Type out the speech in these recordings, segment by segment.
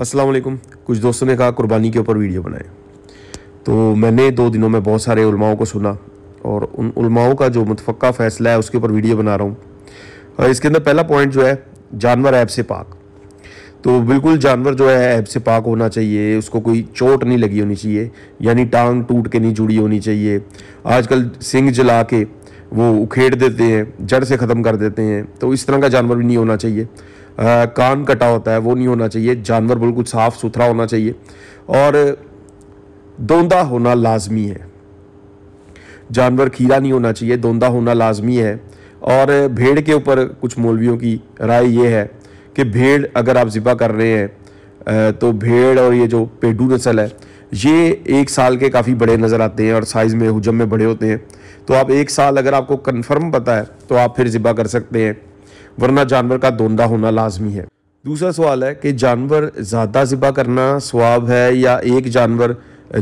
अस्सलाम वालेकुम कुछ दोस्तों ने कहा कुर्बानी के ऊपर वीडियो बनाए तो मैंने दो दिनों में बहुत सारे उलमाओं को सुना और उन उलमाओं का जो मुतफ़ा फ़ैसला है उसके ऊपर वीडियो बना रहा हूँ इसके अंदर पहला पॉइंट जो है जानवर ऐप से पाक तो बिल्कुल जानवर जो है ऐप से पाक होना चाहिए उसको कोई चोट नहीं लगी होनी चाहिए यानी टांग टूट के नहीं जुड़ी होनी चाहिए आजकल सिंग जला के वो उखेड़ देते हैं जड़ से ख़त्म कर देते हैं तो इस तरह का जानवर भी नहीं होना चाहिए आ, कान कटा होता है वो नहीं होना चाहिए जानवर बिल्कुल साफ़ सुथरा होना चाहिए और दोंदा होना लाजमी है जानवर खीरा नहीं होना चाहिए दोंदा होना लाजमी है और भेड़ के ऊपर कुछ मौलवियों की राय ये है कि भेड़ अगर आप ज़िबा कर रहे हैं तो भेड़ और ये जो पेडू नस्ल है ये एक साल के काफ़ी बड़े नज़र आते हैं और साइज़ में हुजम में बड़े होते हैं तो आप एक साल अगर आपको कन्फर्म पता है तो आप फिर ज़िबा कर सकते हैं वरना जानवर का धोंदा होना लाजमी है दूसरा सवाल है कि जानवर ज़्यादा ज़िबा करना स्वाब है या एक जानवर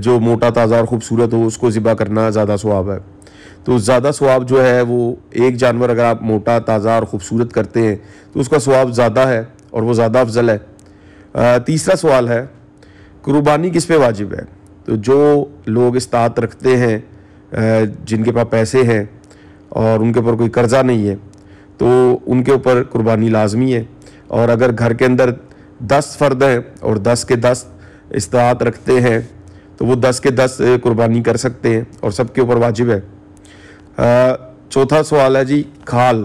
जो मोटा ताज़ा और ख़ूबसूरत हो उसको ज़िबा करना ज़्यादा स्वाब है तो ज़्यादा स्वाब जो है वो एक जानवर अगर आप मोटा ताज़ा और ख़ूबसूरत करते हैं तो उसका स्वाब ज़्यादा है और वो ज़्यादा अफजल है तीसरा सवाल है कुर्बानी किस पे वाजिब है तो जो लोग इस्तात रखते हैं जिनके पास पैसे हैं और उनके ऊपर कोई कर्ज़ा नहीं है तो उनके ऊपर कुर्बानी लाजमी है और अगर घर के अंदर दस फ़र्द हैं और दस के दस इस्तात रखते हैं तो वो दस के दस कुर्बानी कर सकते हैं और सबके ऊपर वाजिब है चौथा सवाल है जी खाल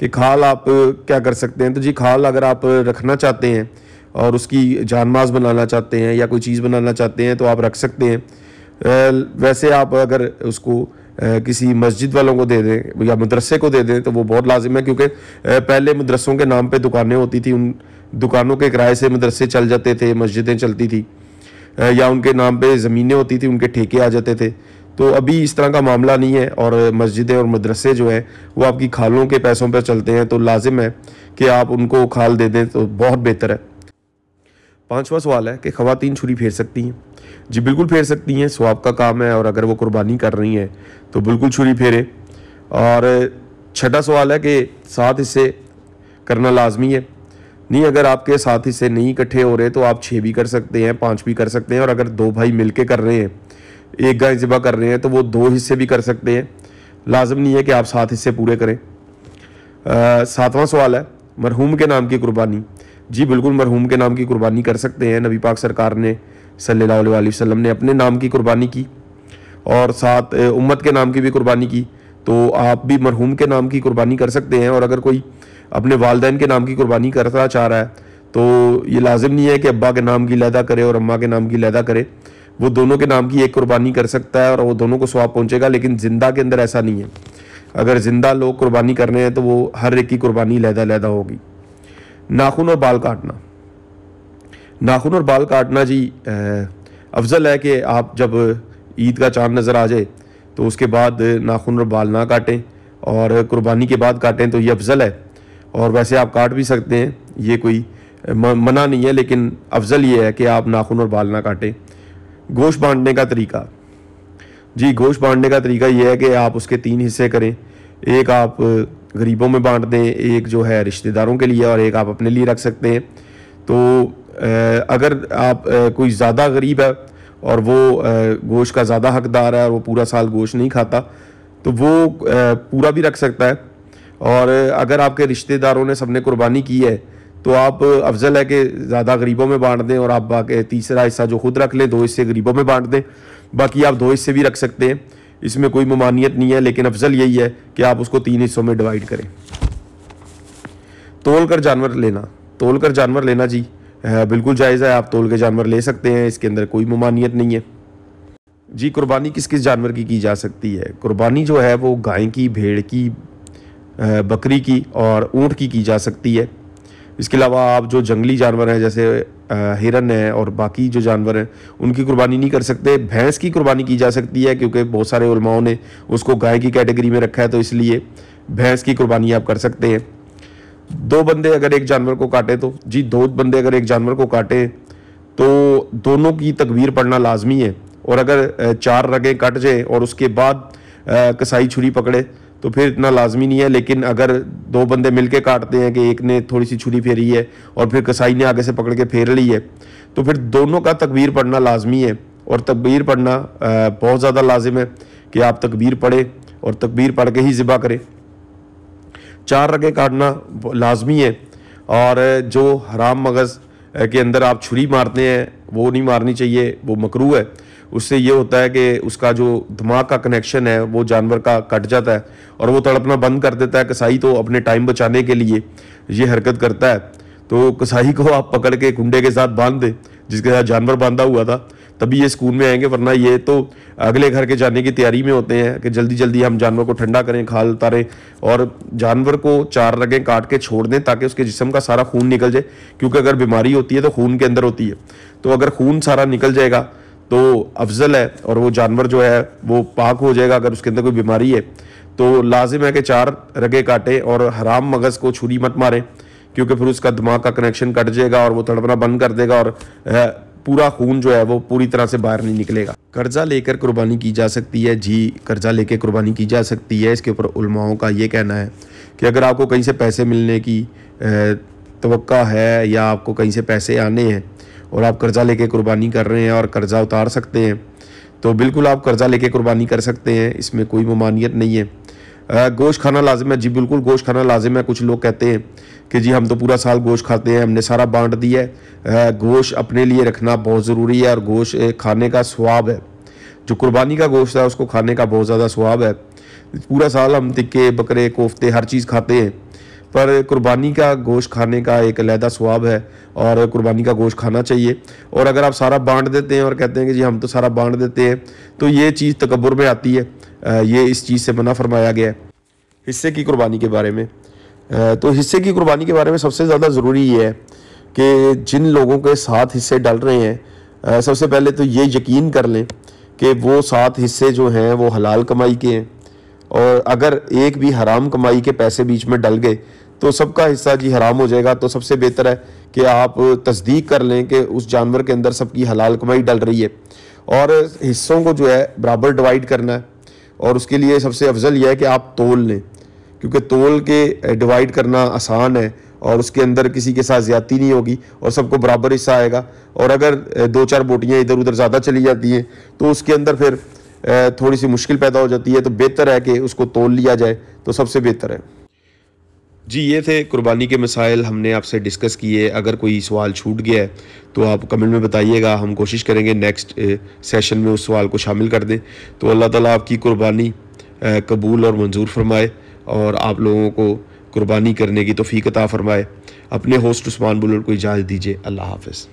कि खाल आप क्या कर सकते हैं तो जी खाल अगर आप रखना चाहते हैं और उसकी जानमाज बनाना चाहते हैं या कोई चीज़ बनाना चाहते हैं तो आप रख सकते हैं वैसे आप अगर उसको किसी मस्जिद वालों को दे दें या मदरसे को दे दें तो वो बहुत लाजिम है क्योंकि पहले मदरसों के नाम पर दुकानें होती थी उन दुकानों के किराए से मदरसे चल जाते थे मस्जिदें चलती थी या उनके नाम पर ज़मीनें होती थी उनके ठेके आ जाते थे तो अभी इस तरह का मामला नहीं है और मस्जिदें और मदरसे जो हैं वो आपकी खालों के पैसों पर चलते हैं तो लाजिम है कि आप उनको खाल दे दें तो बहुत बेहतर है पांचवा सवाल है कि खातन छुरी फेर सकती हैं जी बिल्कुल फेर सकती हैं स्वाब का काम है और अगर वो कुर्बानी कर रही हैं तो बिल्कुल छुरी फेरे और छठा सवाल है कि सात हिस्से करना लाजमी है नहीं अगर आपके साथ हिस्से नहीं इकट्ठे हो रहे तो आप छः भी कर सकते हैं पाँच भी कर सकते हैं और अगर दो भाई मिल कर रहे हैं एक गाय जबा कर रहे हैं तो वो दो हिस्से भी कर सकते हैं लाजम नहीं है कि आप सात हिस्से पूरे करें सातवां सवाल है मरहूम के नाम की कुर्बानी जी बिल्कुल मरहूम के नाम की कुर्बानी कर सकते हैं नबी पाक सरकार ने सल्ला वसम ने अपने नाम की कुर्बानी की और साथ उम्मत के नाम की भी कुर्बानी की तो आप भी मरहूम के नाम की कुर्बानी कर सकते हैं और अगर कोई अपने वालदेन के नाम की कुर्बानी करना चाह रहा है तो ये लाजिम नहीं है कि अब्बा के नाम की लहदा करे और अम्मा के नाम की लैदा करे वो दोनों के नाम की एक कुर्बानी कर सकता है और वो दोनों को स्वाब पहुँचेगा लेकिन ज़िंदा के अंदर ऐसा नहीं है अगर ज़िंदा लोग कुर्बानी कर रहे हैं तो वो हर एक की कुर्बानी लहदा लैदा होगी नाखून और बाल काटना नाखून और बाल काटना जी अफजल है कि आप जब ईद का चांद नज़र आ जाए तो उसके बाद नाखून और बाल ना काटें और कुर्बानी के बाद काटें तो ये अफजल है और वैसे आप काट भी सकते हैं ये कोई मना नहीं है लेकिन अफजल ये है कि आप नाखून और बाल ना काटें गोश्त बांटने का तरीका जी गोश्त बांटने का तरीका यह है कि आप उसके तीन हिस्से करें एक आप गरीबों में बांट दें एक जो है रिश्तेदारों के लिए और एक आप अपने लिए रख सकते हैं तो अगर आप कोई ज़्यादा गरीब है और वो गोश का ज़्यादा हकदार है और वो पूरा साल गोश नहीं खाता तो वो पूरा भी रख सकता है और अगर आपके रिश्तेदारों ने सबने कुर्बानी की है तो आप अफजल है कि ज़्यादा गरीबों में बांट दें और आप बाकी तीसरा हिस्सा जो खुद रख लें दो हिस्से गरीबों में बांट दें बाकी आप दो हिस्से भी रख सकते हैं इसमें कोई ममानियत नहीं है लेकिन अफजल यही है कि आप उसको तीन हिस्सों में डिवाइड करें तोल कर जानवर लेना तोल कर जानवर लेना जी बिल्कुल जायज़ है आप तोल के जानवर ले सकते हैं इसके अंदर कोई ममानियत नहीं है जी कुर्बानी किस किस जानवर की की जा सकती है कुर्बानी जो है वो गाय की भेड़ की बकरी की और ऊँट की की जा सकती है इसके अलावा आप जो जंगली जानवर हैं जैसे हिरन है और बाकी जो जानवर हैं उनकी कुर्बानी नहीं कर सकते भैंस की कुर्बानी की जा सकती है क्योंकि बहुत सारे उलमाओं ने उसको गाय की कैटेगरी में रखा है तो इसलिए भैंस की कुर्बानी आप कर सकते हैं दो बंदे अगर एक जानवर को काटे तो जी दो बंदे अगर एक जानवर को काटे तो दोनों की तकबीर पढ़ना लाजमी है और अगर चार रगें कट जाए और उसके बाद कसाई छुरी पकड़े तो फिर इतना लाजमी नहीं है लेकिन अगर दो बंदे मिल के काटते हैं कि एक ने थोड़ी सी छुरी फेरी है और फिर कसाई ने आगे से पकड़ के फेर ली है तो फिर दोनों का तकबीर पढ़ना लाजमी है और तकबीर पढ़ना बहुत ज़्यादा लाजिम है कि आप तकबीर पढ़े और तकबीर पढ़ के ही ज़िबा करें चार रगे काटना लाजमी है और जो हराम मगज़ के अंदर आप छुरी मारते हैं वो नहीं मारनी चाहिए वो मकरू है उससे ये होता है कि उसका जो दिमाग का कनेक्शन है वो जानवर का कट जाता है और वो तड़पना बंद कर देता है कसाई तो अपने टाइम बचाने के लिए ये हरकत करता है तो कसाई को आप पकड़ के कुंडे के साथ बांध दें जिसके साथ जानवर बांधा हुआ था तभी ये स्कूल में आएंगे वरना ये तो अगले घर के जाने की तैयारी में होते हैं कि जल्दी जल्दी हम जानवर को ठंडा करें खाल उतारें और जानवर को चार रगें काट के छोड़ दें ताकि उसके जिसम का सारा खून निकल जाए क्योंकि अगर बीमारी होती है तो खून के अंदर होती है तो अगर खून सारा निकल जाएगा तो अफजल है और वो जानवर जो है वो पाक हो जाएगा अगर उसके अंदर कोई बीमारी है तो लाजिम है कि चार रगे काटे और हराम मगज़ को छुरी मत मारें क्योंकि फिर उसका दिमाग का कनेक्शन कट जाएगा और वो तड़पना बंद कर देगा और पूरा खून जो है वो पूरी तरह से बाहर नहीं निकलेगा कर्जा लेकर कुर्बानी की जा सकती है जी कर्जा लेकर कुर्बानी की जा सकती है इसके ऊपर उलमाओं का ये कहना है कि अगर आपको कहीं से पैसे मिलने की तो है या आपको कहीं से पैसे आने हैं और आप कर्ज़ा लेके कुर्बानी कर रहे हैं और कर्ज़ा उतार सकते हैं तो बिल्कुल आप कर्ज़ा लेके कुर्बानी कर सकते हैं इसमें कोई ममानियत नहीं है गोश्त खाना लाजिम है जी बिल्कुल गोश्त खाना लाजिम है कुछ लोग कहते हैं कि जी हम तो पूरा साल गोश्त खाते हैं हमने सारा बांट दिया है गोश्त अपने लिए रखना बहुत ज़रूरी है और गोश्त खाने का स्वाब है जो कुर्बानी का गोश्त है उसको खाने का बहुत ज़्यादा स्वाब है पूरा साल हम तिक्के बकरे कोफ्ते हर चीज़ खाते हैं पर कुर्बानी का गोश्त खाने का एक अलहदा स्वाब है और कुर्बानी का गोश्त खाना चाहिए और अगर आप सारा बांट देते हैं और कहते हैं कि जी हम तो सारा बांट देते हैं तो ये चीज़ तकबर में आती है ये इस चीज़ से मना फरमाया गया है हिस्से की कुर्बानी के बारे में तो हिस्से की कुर्बानी के बारे में सबसे ज़्यादा ज़रूरी ये है कि जिन लोगों के साथ हिस्से डल रहे हैं सबसे पहले तो ये यकीन कर लें कि वो सात हिस्से जो हैं वो हलाल कमाई के हैं और अगर एक भी हराम कमाई के पैसे बीच में डल गए तो सबका हिस्सा जी हराम हो जाएगा तो सबसे बेहतर है कि आप तस्दीक कर लें कि उस जानवर के अंदर सबकी हलाल कमाई डल रही है और हिस्सों को जो है बराबर डिवाइड करना है और उसके लिए सबसे अफजल यह है कि आप तोल लें क्योंकि तोल के डिवाइड करना आसान है और उसके अंदर किसी के साथ ज्यादती नहीं होगी और सबको बराबर हिस्सा आएगा और अगर दो चार बोटियाँ इधर उधर ज़्यादा चली जाती हैं तो उसके अंदर फिर थोड़ी सी मुश्किल पैदा हो जाती है तो बेहतर है कि उसको तोल लिया जाए तो सबसे बेहतर है जी ये थे कुर्बानी के मसाइल हमने आपसे डिस्कस किए अगर कोई सवाल छूट गया है तो आप कमेंट में बताइएगा हम कोशिश करेंगे नेक्स्ट सेशन में उस सवाल को शामिल कर दें तो अल्लाह ताला आपकी कुर्बानी कबूल और मंजूर फरमाए और आप लोगों को कुर्बानी करने की तोफ़ी अता फरमाए अपने होस्ट उस्मान बुलर को इजाज़त दीजिए अल्लाह हाफ़